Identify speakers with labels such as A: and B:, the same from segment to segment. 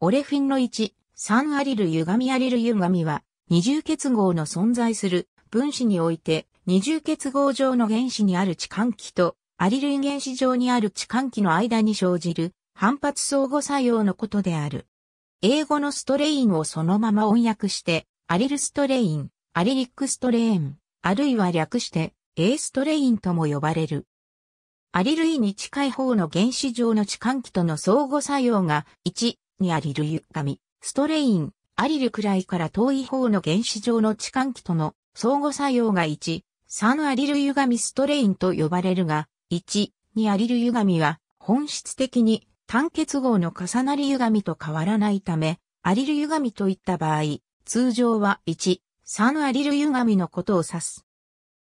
A: オレフィンの1、3アリル歪みアリル歪みは、二重結合の存在する分子において、二重結合上の原子にある置換器と、アリルイ原子上にある置換器の間に生じる反発相互作用のことである。英語のストレインをそのまま音訳して、アリルストレイン、アリリックストレイン、あるいは略して、A ストレインとも呼ばれる。アリルイに近い方の原子上の置換器との相互作用が、1、にありる歪み、ストレイン、ありるくらいから遠い方の原子上の置換器との相互作用が1、3アリル歪みストレインと呼ばれるが、1、2アリル歪みは本質的に単結合の重なり歪みと変わらないため、アリル歪みといった場合、通常は1、3アリル歪みのことを指す。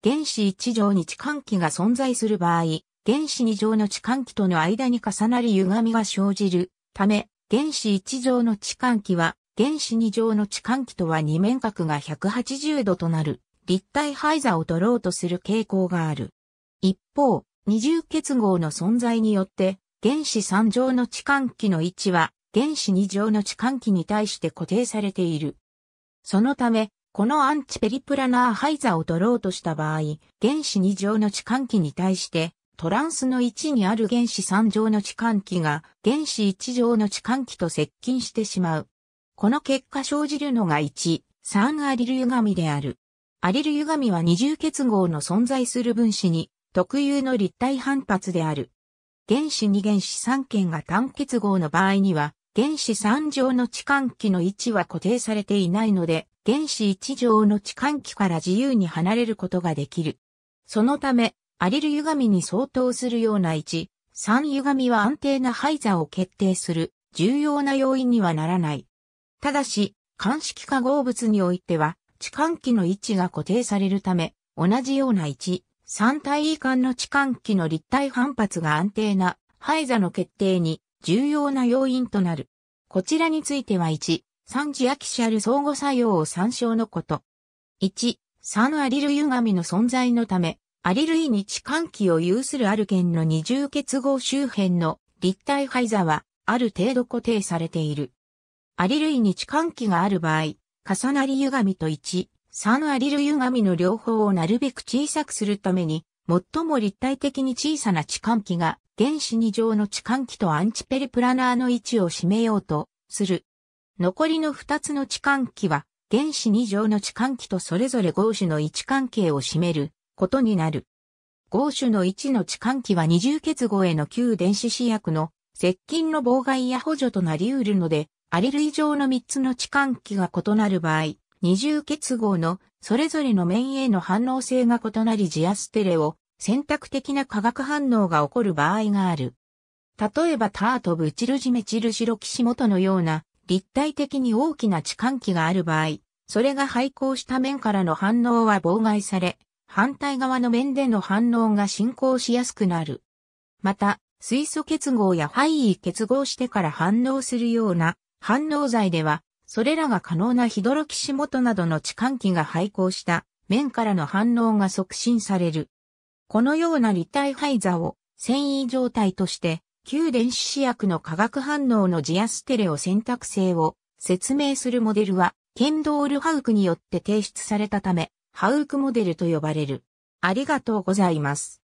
A: 原子1乗に置換器が存在する場合、原子2乗の置換器との間に重なり歪みが生じるため、原子1乗の置換器は、原子2乗の置換器とは二面角が180度となる立体廃座を取ろうとする傾向がある。一方、二重結合の存在によって、原子3乗の置換器の位置は、原子2乗の置換器に対して固定されている。そのため、このアンチペリプラナー廃座を取ろうとした場合、原子2乗の置換器に対して、トランスの位置にある原子3乗の置換器が原子1乗の置換器と接近してしまう。この結果生じるのが1、3アリル歪みである。アリル歪みは二重結合の存在する分子に特有の立体反発である。原子2原子3圏が単結合の場合には、原子3乗の置換器の位置は固定されていないので、原子1乗の置換器から自由に離れることができる。そのため、アリル歪みに相当するような1、3歪みは安定な廃座を決定する重要な要因にはならない。ただし、鑑識化合物においては、置換器の位置が固定されるため、同じような位置、三体位間の置換器の立体反発が安定な廃座の決定に重要な要因となる。こちらについては1、3次アキシャル相互作用を参照のこと。1、3アリル歪みの存在のため、アリルイに地換器を有するアルケンの二重結合周辺の立体配座はある程度固定されている。アリルイに地換器がある場合、重なり歪みと1、3アリル歪みの両方をなるべく小さくするために、最も立体的に小さな地換器が原子2乗の地換器とアンチペリプラナーの位置を占めようとする。残りの2つの地換器は原子2乗の地換器とそれぞれ合子の位置関係を占めることになる。合種の1の置換器は二重結合への旧電子試薬の接近の妨害や補助となり得るので、アリル以上の3つの置換器が異なる場合、二重結合のそれぞれの面への反応性が異なりジアステレを選択的な化学反応が起こる場合がある。例えばタートブチルジメチルシロキシモトのような立体的に大きな置換器がある場合、それが廃校した面からの反応は妨害され、反対側の面での反応が進行しやすくなる。また、水素結合や肺位結合してから反応するような反応剤では、それらが可能なヒドロキシモトなどの置換器が配合した面からの反応が促進される。このような立体肺座を繊維状態として旧電子試薬の化学反応のジアステレオ選択性を説明するモデルはケンドール・ハウクによって提出されたためハウークモデルと呼ばれる。ありがとうございます。